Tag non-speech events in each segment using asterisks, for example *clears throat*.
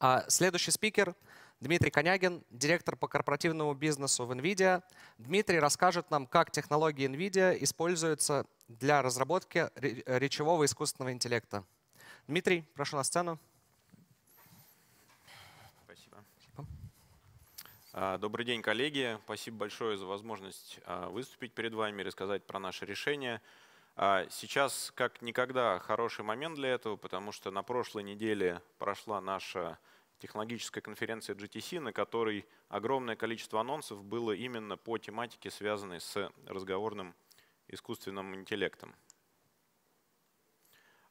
А следующий спикер Дмитрий Конягин, директор по корпоративному бизнесу в NVIDIA. Дмитрий расскажет нам, как технологии NVIDIA используются для разработки речевого искусственного интеллекта. Дмитрий, прошу на сцену. Спасибо. А, добрый день, коллеги. Спасибо большое за возможность а, выступить перед вами, и рассказать про наши решения. А сейчас как никогда хороший момент для этого, потому что на прошлой неделе прошла наша технологическая конференция GTC, на которой огромное количество анонсов было именно по тематике, связанной с разговорным искусственным интеллектом.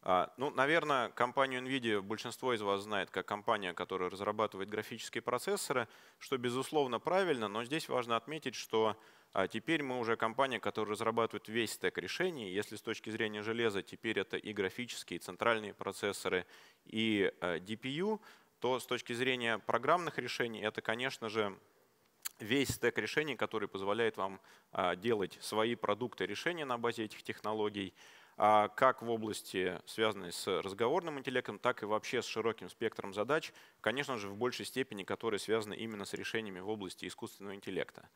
А, ну, наверное, компанию NVIDIA большинство из вас знает как компания, которая разрабатывает графические процессоры, что, безусловно, правильно, но здесь важно отметить, что а теперь мы уже компания, которая разрабатывает весь стек решений. Если с точки зрения железа теперь это и графические, и центральные процессоры, и э, DPU, то с точки зрения программных решений это, конечно же, весь стек решений, который позволяет вам э, делать свои продукты решения на базе этих технологий, а как в области, связанной с разговорным интеллектом, так и вообще с широким спектром задач, конечно же, в большей степени, которые связаны именно с решениями в области искусственного интеллекта.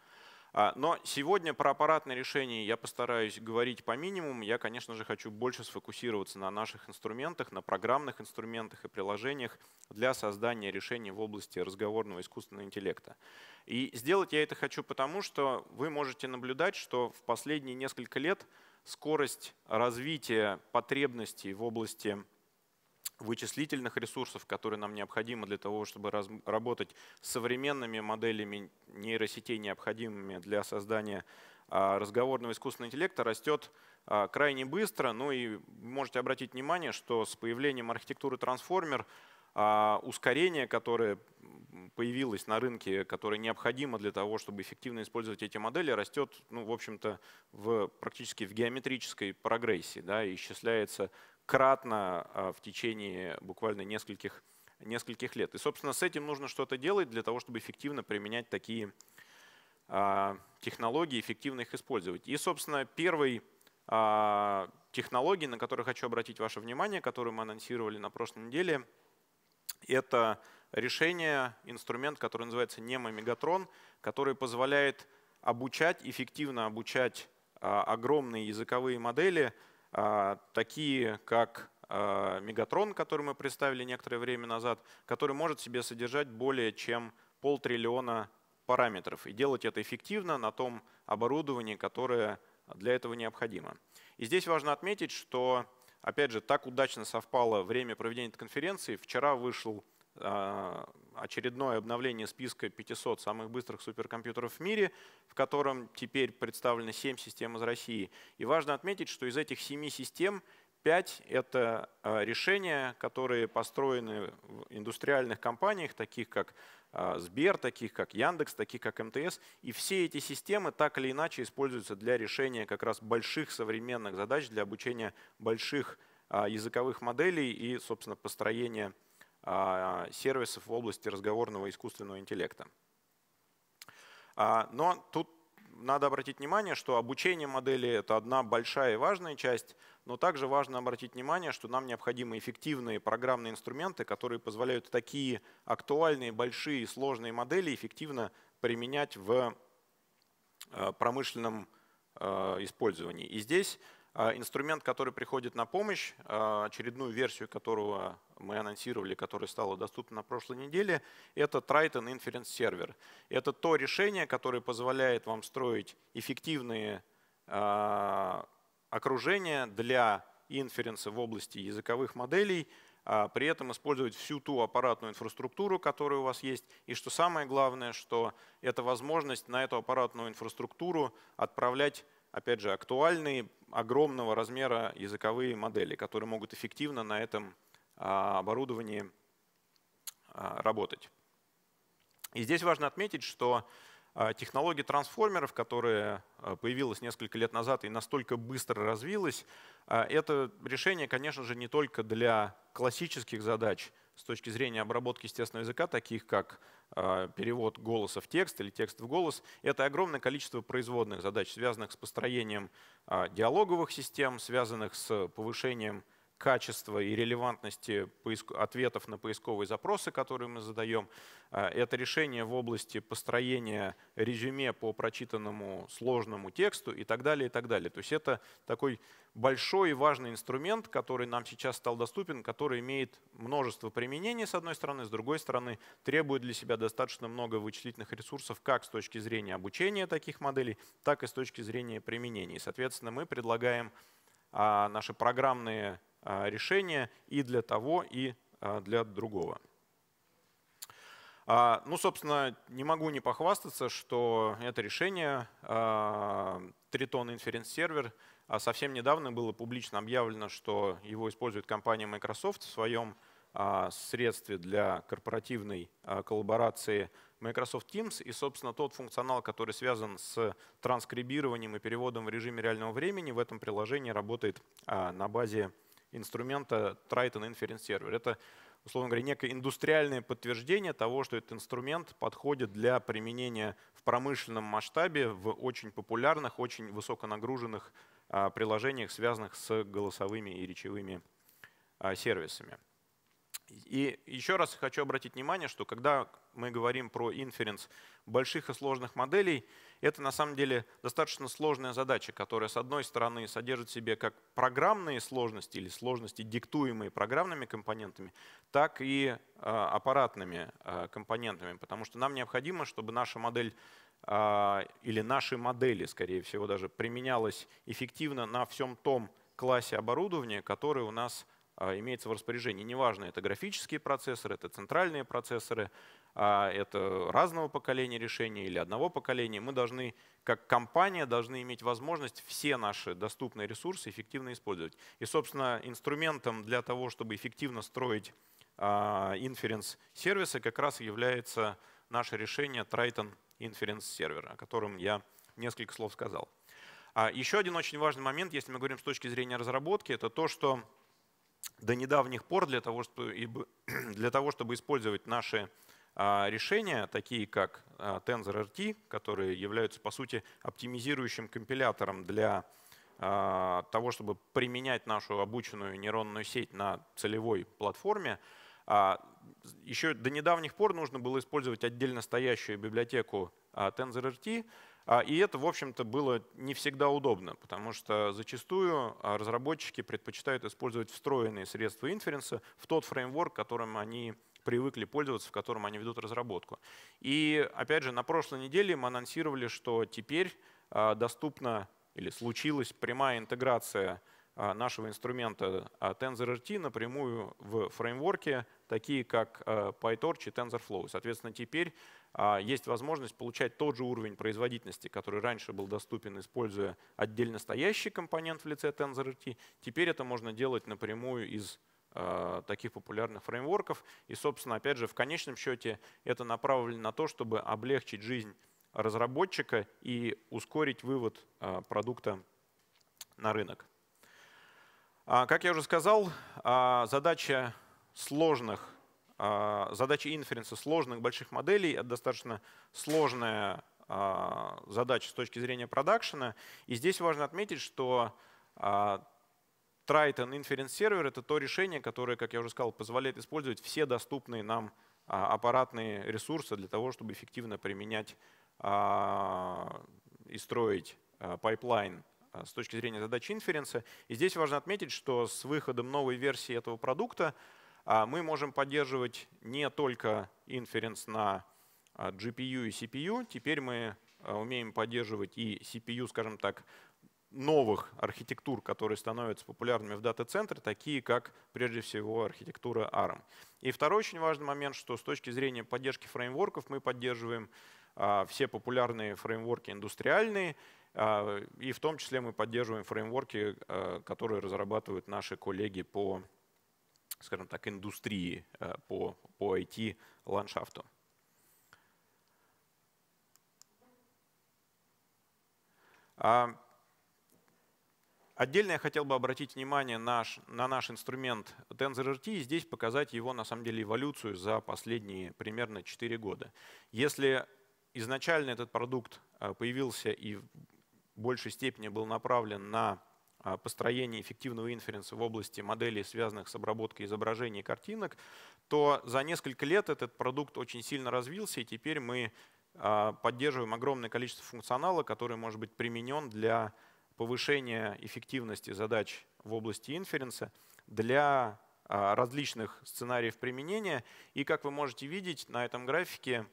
А, но сегодня про аппаратные решения я постараюсь говорить по минимуму. Я, конечно же, хочу больше сфокусироваться на наших инструментах, на программных инструментах и приложениях для создания решений в области разговорного искусственного интеллекта. И сделать я это хочу потому, что вы можете наблюдать, что в последние несколько лет скорость развития потребностей в области вычислительных ресурсов, которые нам необходимы для того, чтобы работать с современными моделями нейросетей, необходимыми для создания а, разговорного искусственного интеллекта, растет а, крайне быстро. Ну и можете обратить внимание, что с появлением архитектуры трансформер а, ускорение, которое появилось на рынке, которое необходимо для того, чтобы эффективно использовать эти модели, растет, ну, в общем-то, в, практически в геометрической прогрессии, да, и исчисляется кратно а, в течение буквально нескольких, нескольких лет. И, собственно, с этим нужно что-то делать для того, чтобы эффективно применять такие а, технологии, эффективно их использовать. И, собственно, первый а, технологий, на которые хочу обратить ваше внимание, которые мы анонсировали на прошлой неделе, это решение, инструмент, который называется Nemo Megatron, который позволяет обучать, эффективно обучать огромные языковые модели – а, такие как а, Мегатрон, который мы представили некоторое время назад, который может себе содержать более чем полтриллиона параметров и делать это эффективно на том оборудовании, которое для этого необходимо. И здесь важно отметить, что, опять же, так удачно совпало время проведения этой конференции. Вчера вышел а, очередное обновление списка 500 самых быстрых суперкомпьютеров в мире, в котором теперь представлены 7 систем из России. И важно отметить, что из этих 7 систем 5 — это а, решения, которые построены в индустриальных компаниях, таких как а, Сбер, таких как Яндекс, таких как МТС. И все эти системы так или иначе используются для решения как раз больших современных задач, для обучения больших языковых моделей и, собственно, построения а, сервисов в области разговорного искусственного интеллекта. А, но тут надо обратить внимание, что обучение модели — это одна большая и важная часть, но также важно обратить внимание, что нам необходимы эффективные программные инструменты, которые позволяют такие актуальные, большие, сложные модели эффективно применять в э, промышленном э, использовании. И здесь э, инструмент, который приходит на помощь, очередную версию которого мы анонсировали, которое стало доступно на прошлой неделе, это Triton Inference Server. Это то решение, которое позволяет вам строить эффективные э, окружения для инференса в области языковых моделей, а при этом использовать всю ту аппаратную инфраструктуру, которая у вас есть. И что самое главное, что это возможность на эту аппаратную инфраструктуру отправлять, опять же, актуальные, огромного размера языковые модели, которые могут эффективно на этом а, оборудовании а, работать. И здесь важно отметить, что а, технология трансформеров, которая появилась несколько лет назад и настолько быстро развилась, это решение, конечно же, не только для классических задач с точки зрения обработки естественного языка, таких как перевод голоса в текст или текст в голос. Это огромное количество производных задач, связанных с построением диалоговых систем, связанных с повышением качества и релевантности ответов на поисковые запросы, которые мы задаем. Э, это решение в области построения резюме по прочитанному сложному тексту и так далее, и так далее. То есть это такой большой и важный инструмент, который нам сейчас стал доступен, который имеет множество применений, с одной стороны, с другой стороны, требует для себя достаточно много вычислительных ресурсов, как с точки зрения обучения таких моделей, так и с точки зрения применения. И, соответственно, мы предлагаем а, наши программные а, решения и для того, и а, для другого. А, ну, собственно, не могу не похвастаться, что это решение Triton Inference Server совсем недавно было публично объявлено, что его использует компания Microsoft в своем средстве для корпоративной коллаборации Microsoft Teams. И, собственно, тот функционал, который связан с транскрибированием и переводом в режиме реального времени, в этом приложении работает на базе инструмента Triton Inference Server. Это, условно говоря, некое индустриальное подтверждение того, что этот инструмент подходит для применения в промышленном масштабе в очень популярных, очень высоконагруженных а, приложениях, связанных с голосовыми и речевыми а, сервисами. И еще раз хочу обратить внимание, что когда мы говорим про inference больших и сложных моделей, это на самом деле достаточно сложная задача, которая с одной стороны содержит в себе как программные сложности или сложности, диктуемые программными компонентами, так и э, аппаратными э, компонентами, потому что нам необходимо, чтобы наша модель э, или наши модели, скорее всего, даже применялась эффективно на всем том классе оборудования, который у нас имеется в распоряжении. Неважно, это графические процессоры, это центральные процессоры, а это разного поколения решения или одного поколения, мы должны, как компания, должны иметь возможность все наши доступные ресурсы эффективно использовать. И, собственно, инструментом для того, чтобы эффективно строить а, инференс-сервисы, как раз является наше решение Triton Inference Server о котором я несколько слов сказал. А, еще один очень важный момент, если мы говорим с точки зрения разработки, это то, что до недавних пор для того, чтобы, *clears throat* для того, чтобы использовать наши а, решения, такие как а, TensorRT, которые являются, по сути, оптимизирующим компилятором для а, того, чтобы применять нашу обученную нейронную сеть на целевой платформе, еще до недавних пор нужно было использовать отдельно стоящую библиотеку TensorRT, и это, в общем-то, было не всегда удобно, потому что зачастую разработчики предпочитают использовать встроенные средства инференса в тот фреймворк, которым они привыкли пользоваться, в котором они ведут разработку. И опять же, на прошлой неделе мы анонсировали, что теперь а, доступна или случилась прямая интеграция а, нашего инструмента а, TensorRT напрямую в фреймворке, такие как PyTorch и TensorFlow. Соответственно, теперь есть возможность получать тот же уровень производительности, который раньше был доступен, используя отдельно стоящий компонент в лице TensorRT. Теперь это можно делать напрямую из Э, таких популярных фреймворков. И, собственно, опять же, в конечном счете это направлено на то, чтобы облегчить жизнь разработчика и ускорить вывод э, продукта на рынок. А, как я уже сказал, а, задача сложных, а, задача инференса сложных больших моделей — это достаточно сложная задача с точки зрения продакшена. И здесь важно отметить, что Triton Inference Server — это то решение, которое, как я уже сказал, позволяет использовать все доступные нам а, аппаратные ресурсы для того, чтобы эффективно применять а, и строить а, пайплайн с точки зрения задач инференса. И здесь важно отметить, что с выходом новой версии этого продукта мы можем поддерживать не только инференс на GPU и CPU, теперь мы умеем поддерживать и CPU, скажем так, новых архитектур, которые становятся популярными в дата-центре, такие как, прежде всего, архитектура ARM. И второй очень важный момент, что с точки зрения поддержки фреймворков мы поддерживаем а, все популярные фреймворки индустриальные, а, и в том числе мы поддерживаем фреймворки, а, которые разрабатывают наши коллеги по, скажем так, индустрии, а, по, по IT-ландшафту. А Отдельно я хотел бы обратить внимание наш, на наш инструмент TensorRT и здесь показать его, на самом деле, эволюцию за последние примерно 4 года. Если изначально этот продукт э, появился и в большей степени был направлен на э, построение эффективного инференса в области моделей, связанных с обработкой изображений и картинок, то за несколько лет этот продукт очень сильно развился, и теперь мы э, поддерживаем огромное количество функционала, который может быть применен для повышения эффективности задач в области инференса для а, различных сценариев применения. И как вы можете видеть на этом графике,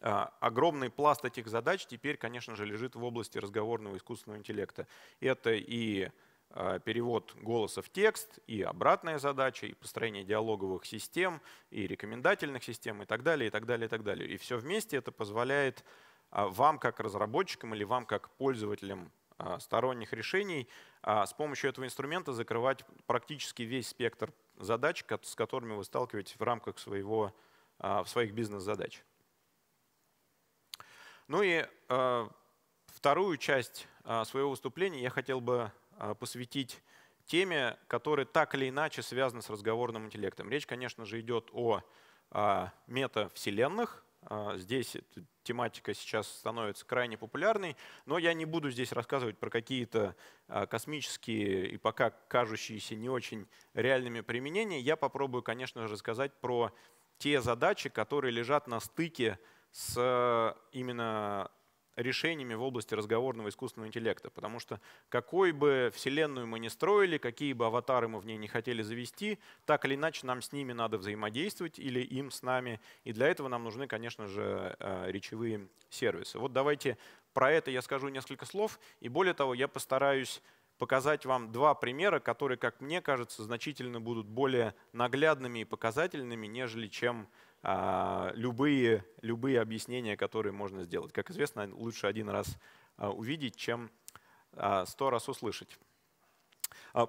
а, огромный пласт этих задач теперь, конечно же, лежит в области разговорного искусственного интеллекта. Это и а, перевод голоса в текст, и обратная задача, и построение диалоговых систем, и рекомендательных систем, и так далее, и так далее, и так далее. И все вместе это позволяет вам, как разработчикам или вам, как пользователям а, сторонних решений, а с помощью этого инструмента закрывать практически весь спектр задач, с которыми вы сталкиваетесь в рамках своего, а, в своих бизнес-задач. Ну и вторую часть своего выступления я хотел бы посвятить теме, которая так или иначе связана с разговорным интеллектом. Речь, конечно же, идет о метавселенных, а, здесь эта тематика сейчас становится крайне популярной, но я не буду здесь рассказывать про какие-то а, космические и пока кажущиеся не очень реальными применения. Я попробую, конечно же, рассказать про те задачи, которые лежат на стыке с а, именно решениями в области разговорного искусственного интеллекта. Потому что какой бы вселенную мы ни строили, какие бы аватары мы в ней не хотели завести, так или иначе нам с ними надо взаимодействовать или им с нами. И для этого нам нужны, конечно же, э, речевые сервисы. Вот давайте про это я скажу несколько слов. И более того, я постараюсь показать вам два примера, которые, как мне кажется, значительно будут более наглядными и показательными, нежели чем а, любые, любые объяснения, которые можно сделать. Как известно, лучше один раз а, увидеть, чем а, сто раз услышать.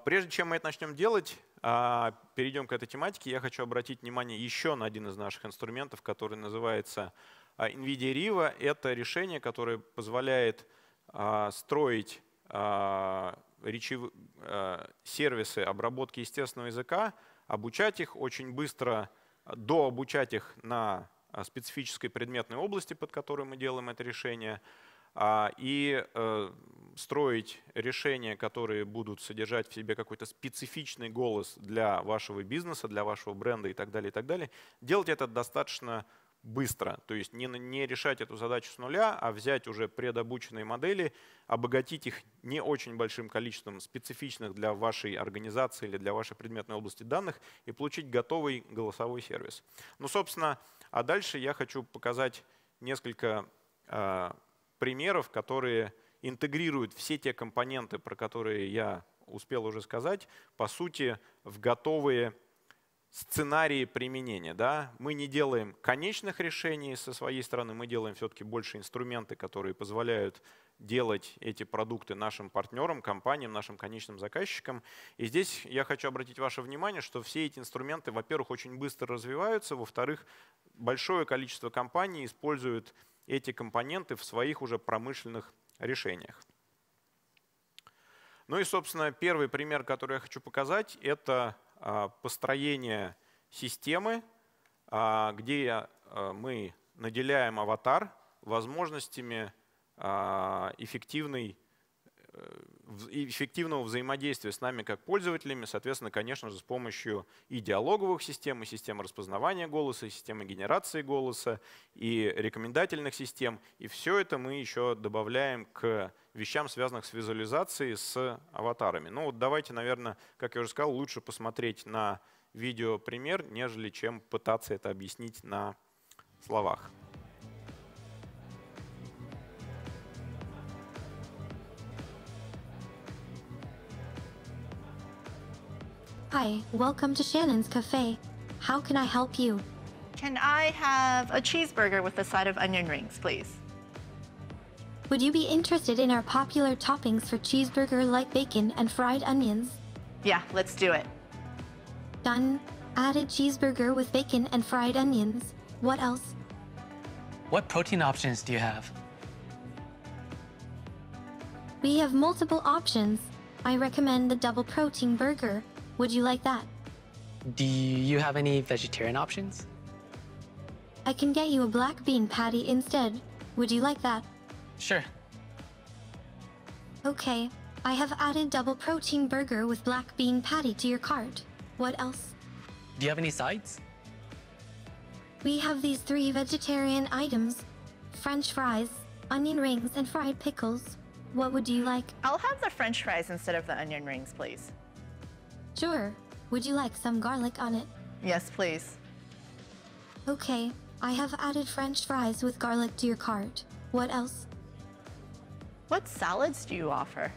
Прежде чем мы это начнем делать, перейдем к этой тематике, я хочу обратить внимание еще на один из наших инструментов, который называется NVIDIA Riva. Это решение, которое позволяет строить речев... сервисы обработки естественного языка, обучать их очень быстро, дообучать их на а, специфической предметной области, под которой мы делаем это решение, а, и э, строить решения, которые будут содержать в себе какой-то специфичный голос для вашего бизнеса, для вашего бренда и так далее, и так далее. Делать это достаточно быстро. То есть не, не решать эту задачу с нуля, а взять уже предобученные модели, обогатить их не очень большим количеством специфичных для вашей организации или для вашей предметной области данных и получить готовый голосовой сервис. Ну, собственно, а дальше я хочу показать несколько э, примеров, которые интегрируют все те компоненты, про которые я успел уже сказать, по сути, в готовые сценарии применения. Да? Мы не делаем конечных решений со своей стороны, мы делаем все-таки больше инструменты, которые позволяют делать эти продукты нашим партнерам, компаниям, нашим конечным заказчикам. И здесь я хочу обратить ваше внимание, что все эти инструменты, во-первых, очень быстро развиваются, во-вторых, большое количество компаний используют эти компоненты в своих уже промышленных решениях. Ну и, собственно, первый пример, который я хочу показать, это а, построение системы, а, где а, мы наделяем аватар возможностями эффективной Э, эффективного взаимодействия с нами как пользователями, соответственно, конечно же, с помощью и диалоговых систем, и систем распознавания голоса, и системы генерации голоса, и рекомендательных систем. И все это мы еще добавляем к вещам, связанных с визуализацией, с аватарами. Ну вот давайте, наверное, как я уже сказал, лучше посмотреть на видео пример, нежели чем пытаться это объяснить на словах. Hi, welcome to Shannon's Cafe. How can I help you? Can I have a cheeseburger with a side of onion rings, please? Would you be interested in our popular toppings for cheeseburger like bacon and fried onions? Yeah, let's do it. Done. Added cheeseburger with bacon and fried onions. What else? What protein options do you have? We have multiple options. I recommend the double protein burger, would you like that? Do you have any vegetarian options? I can get you a black bean patty instead. Would you like that? Sure. Okay, I have added double protein burger with black bean patty to your cart. What else? Do you have any sides? We have these three vegetarian items. French fries, onion rings, and fried pickles. What would you like? I'll have the french fries instead of the onion rings, please. Sure. Would you like some garlic on it? Yes, please. Okay, I have added french fries with garlic to your cart. What else? What salads do you offer?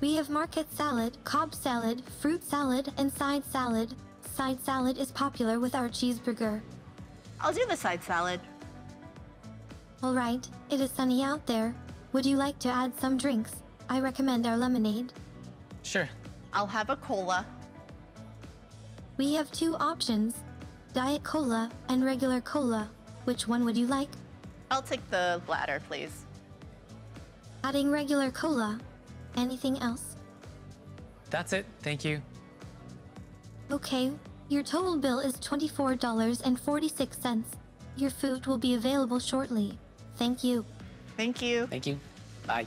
We have market salad, cob salad, fruit salad, and side salad. Side salad is popular with our cheeseburger. I'll do the side salad. All right, it is sunny out there. Would you like to add some drinks? I recommend our lemonade. Sure. I'll have a cola. We have two options Diet Cola and regular cola. Which one would you like? I'll take the latter, please. Adding regular cola. Anything else? That's it, thank you. Okay, your total bill is $24.46. Your food will be available shortly. Thank you. Thank you. Thank you. Bye.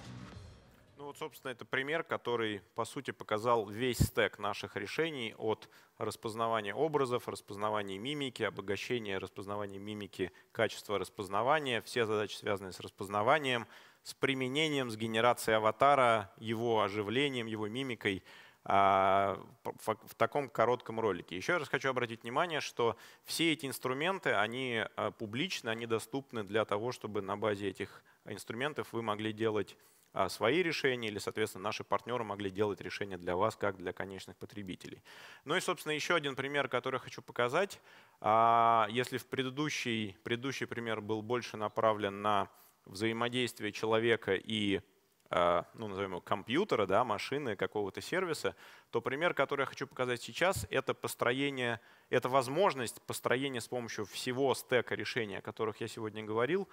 собственно, это пример, который, по сути, показал весь стек наших решений от распознавания образов, распознавания мимики, обогащения распознавания мимики, качества распознавания, все задачи, связанные с распознаванием, с применением, с генерацией аватара, его оживлением, его мимикой а, в таком коротком ролике. Еще раз хочу обратить внимание, что все эти инструменты, они а, публичны, они доступны для того, чтобы на базе этих инструментов вы могли делать а, свои решения или, соответственно, наши партнеры могли делать решения для вас, как для конечных потребителей. Ну и, собственно, еще один пример, который хочу показать. А, если в предыдущий, предыдущий пример был больше направлен на взаимодействие человека и а, ну, назовем его, компьютера, да, машины, какого-то сервиса, то пример, который я хочу показать сейчас, это построение, это возможность построения с помощью всего стека решений, о которых я сегодня говорил,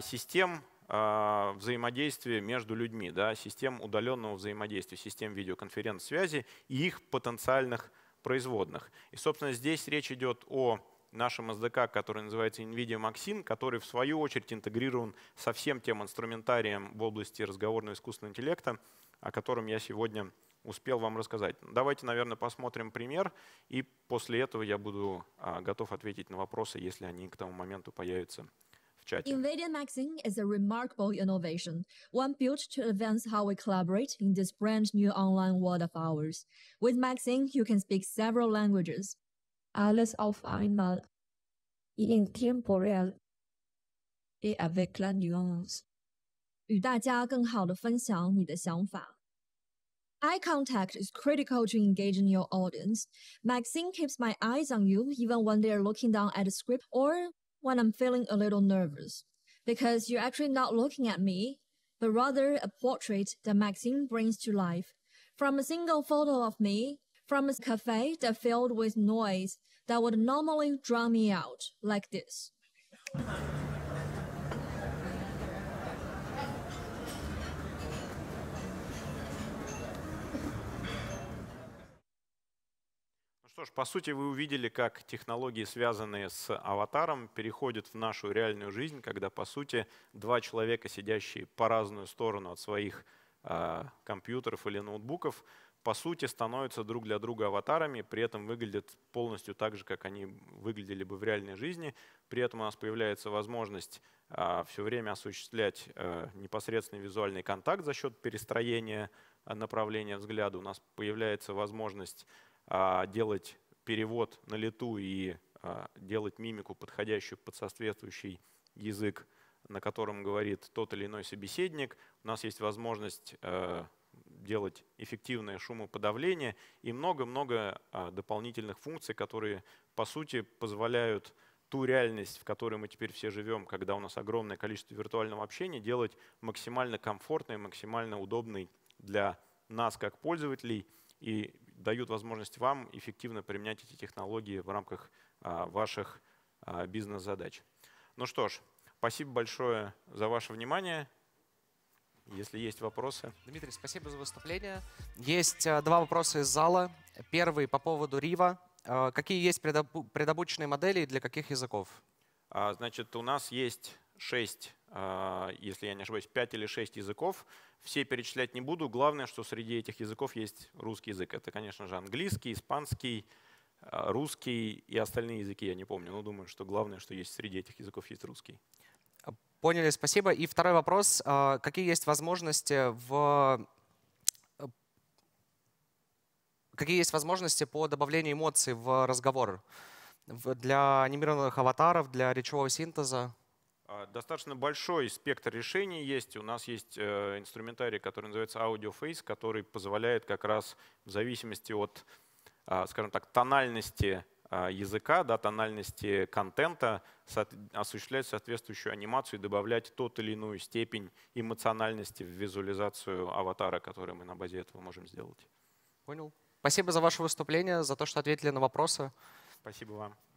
систем а, взаимодействия между людьми, да, систем удаленного взаимодействия, систем видеоконференц-связи и их потенциальных производных. И, собственно, здесь речь идет о нашем SDK, который называется NVIDIA Maxin, который в свою очередь интегрирован со всем тем инструментарием в области разговорного искусственного интеллекта, о котором я сегодня успел вам рассказать. Давайте, наверное, посмотрим пример, и после этого я буду а, готов ответить на вопросы, если они к тому моменту появятся Cioè. Maxing is a remarkable innovation, one built to advance how we collaborate in this brand new online world of ours. With Maxing, you can speak several languages. Alles auf einmal. In tempo real. Et avec la nuance. contact is critical to engaging your audience. Maxine keeps my eyes on you even when they're looking down at a script or when I'm feeling a little nervous, because you're actually not looking at me, but rather a portrait that Maxine brings to life. From a single photo of me, from a cafe that filled with noise that would normally drown me out, like this. что ж, по сути, вы увидели, как технологии, связанные с аватаром, переходят в нашу реальную жизнь, когда, по сути, два человека, сидящие по разную сторону от своих э, компьютеров или ноутбуков, по сути, становятся друг для друга аватарами, при этом выглядят полностью так же, как они выглядели бы в реальной жизни. При этом у нас появляется возможность э, а, все время осуществлять э, непосредственный визуальный контакт за счет перестроения э, направления взгляда. У нас появляется возможность а, делать перевод на лету и а, делать мимику, подходящую под соответствующий язык, на котором говорит тот или иной собеседник. У нас есть возможность э, делать эффективное шумоподавление и много-много а, дополнительных функций, которые, по сути, позволяют ту реальность, в которой мы теперь все живем, когда у нас огромное количество виртуального общения, делать максимально комфортной, максимально удобной для нас как пользователей и дают возможность вам эффективно применять эти технологии в рамках а, ваших а, бизнес-задач. Ну что ж, спасибо большое за ваше внимание. Если есть вопросы. Дмитрий, спасибо за выступление. Есть а, два вопроса из зала. Первый по поводу Рива. Какие есть предобученные модели и для каких языков? Значит, у нас есть 6, а, если я не ошибаюсь, 5 или 6 языков. Все перечислять не буду. Главное, что среди этих языков есть русский язык. Это, конечно же, английский, испанский, а, русский и остальные языки, я не помню. Но думаю, что главное, что есть среди этих языков, есть русский. Поняли, спасибо. И второй вопрос. А, какие есть возможности в э, какие есть возможности по добавлению эмоций в разговор для анимированных аватаров, для речевого синтеза? А, достаточно большой спектр решений есть. У нас есть э, инструментарий, который называется Audio Face, который позволяет как раз в зависимости от, а, скажем так, тональности а, языка, да, тональности контента, осуществлять соответствующую анимацию и добавлять тот или иную степень эмоциональности в визуализацию аватара, который мы на базе этого можем сделать. Понял. Спасибо за ваше выступление, за то, что ответили на вопросы. Спасибо вам.